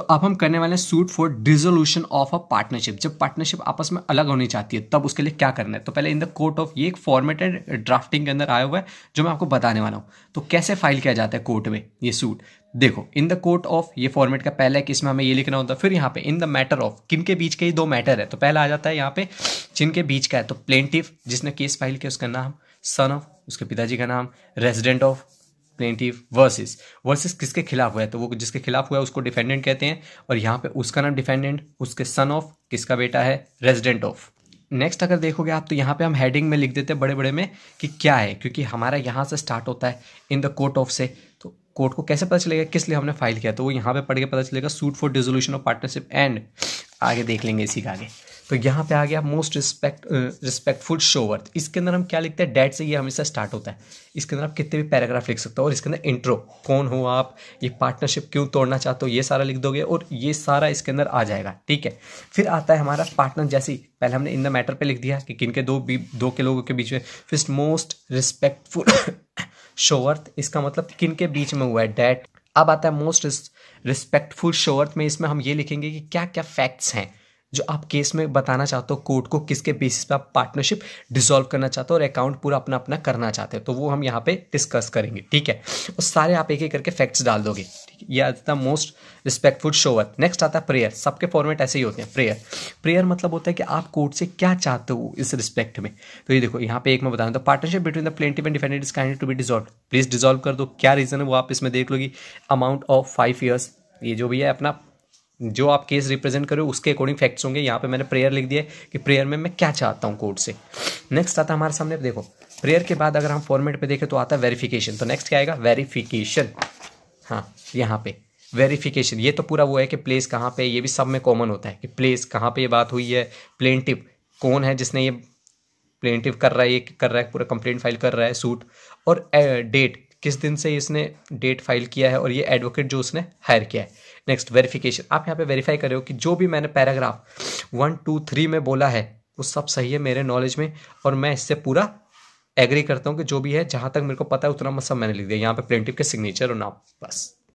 तो अब हम करने वाले हैं suit for dissolution of a partnership जब पार्टनरशिप आपस में अलग होनी चाहती है तब उसके लिए क्या करना है तो पहले इन द कोर्ट ऑफ ये एक फॉर्मेटेड ड्राफ्टिंग के अंदर आया हुआ है जो मैं आपको बताने वाला हूँ तो कैसे फाइल किया जाता है कोर्ट में ये सूट देखो इन द कोर्ट ऑफ ये फॉर्मेट का पहला है कि इसमें हमें ये लिखना होता है फिर यहाँ पे in the matter of kin के बीच के ही दो मैटर है तो पहला आ जाता है यहाँ पे जिनके बीच का है तो प्लेंटिव जिसने केस फाइल किया उसका नाम सन ऑफ उसके पिताजी का नाम resident of plaintiff versus versus किसके खिलाफ हुआ है तो वो जिसके खिलाफ हुआ है उसको डिफेंडेंट कहते हैं और यहाँ पे उसका नाम डिफेंडेंट उसके सन ऑफ किसका बेटा है रेजिडेंट ऑफ नेक्स्ट अगर देखोगे आप तो यहाँ पे हम हेडिंग में लिख देते हैं बड़े बड़े में कि क्या है क्योंकि हमारा यहाँ से स्टार्ट होता है इन द कोर्ट ऑफ से तो कोर्ट को कैसे पता चलेगा किस लिए हमने फाइल किया तो वो यहाँ पे पढ़ के पता चलेगा suit for dissolution of partnership and आगे देख लेंगे इसी के आगे तो यहाँ पे आ गया most respect respectful showeth इसके अंदर हम क्या लिखते हैं डेट से ये हमेशा स्टार्ट होता है इसके अंदर आप कितने भी पैराग्राफ लिख सकते हो और इसके अंदर इंट्रो कौन हो आप ये पार्टनरशिप क्यों तोड़ना चाहते हो ये सारा लिख दोगे और ये सारा इसके अंदर आ जाएगा ठीक है फिर आता है हमारा पार्टनर जैसे पहले हमने इन द मैटर पर लिख दिया कि किन के दो दो के लोगों के बीच में फिर मोस्ट रिस्पेक्टफुल शोवर्थ इसका मतलब किन के बीच में हुआ है डैट अब आता है मोस्ट रिस्पेक्टफुल शोवर्थ में इसमें हम ये लिखेंगे कि क्या क्या फैक्ट्स हैं जो आप केस में बताना चाहते हो कोर्ट को किसके बेसिस पे आप पार्टनरशिप डिसॉल्व करना चाहते हो और अकाउंट पूरा अपना अपना करना चाहते हो तो वो हम यहाँ पे डिस्कस करेंगे ठीक है और सारे आप एक एक करके फैक्ट्स डाल दोगे ठीक है यह आता the most respectful showeth next आता है प्रेयर सबके फॉर्मेट ऐसे ही होते हैं प्रेयर प्रेयर मतलब होता है कि आप कोर्ट से क्या चाहते हो इस रिस्पेक्ट में तो ये देखो यहाँ पे एक मैं बता तो partnership between the plaintiff and defendant is kind to be dissolve please dissolve कर दो क्या रीज़न है वो आप इसमें देख लोगी अमाउंट ऑफ फाइव ईयर्स ये जो भी है अपना जो आप केस रिप्रेजेंट करो उसके अकॉर्डिंग फैक्ट्स होंगे यहाँ पे मैंने प्रेयर लिख दिया कि प्रेयर में मैं क्या चाहता हूँ कोर्ट से नेक्स्ट आता हमारे सामने देखो प्रेयर के बाद अगर हम फॉर्मेट पे देखें तो आता है वेरिफिकेशन तो नेक्स्ट क्या आएगा वेरिफिकेशन हाँ यहाँ पे वेरिफिकेशन ये तो पूरा वो है कि प्लेस कहाँ पे ये भी सब में कॉमन होता है कि प्लेस कहाँ पे ये बात हुई है प्लेंटिव कौन है जिसने ये प्लेंटिव कर रहा है ये कर रहा है पूरा कंप्लेंट फाइल कर रहा है सूट और डेट eh, किस दिन से इसने डेट फाइल किया है और ये एडवोकेट जो उसने हायर किया है नेक्स्ट वेरिफिकेशन आप यहाँ पे वेरीफाई कर रहे हो कि जो भी मैंने पैराग्राफ वन टू थ्री में बोला है वो सब सही है मेरे नॉलेज में और मैं इससे पूरा एग्री करता हूँ कि जो भी है जहाँ तक मेरे को पता है उतना मैं सब मैंने लिख दिया यहाँ पे प्रिंटिव के सिग्नेचर और नाम बस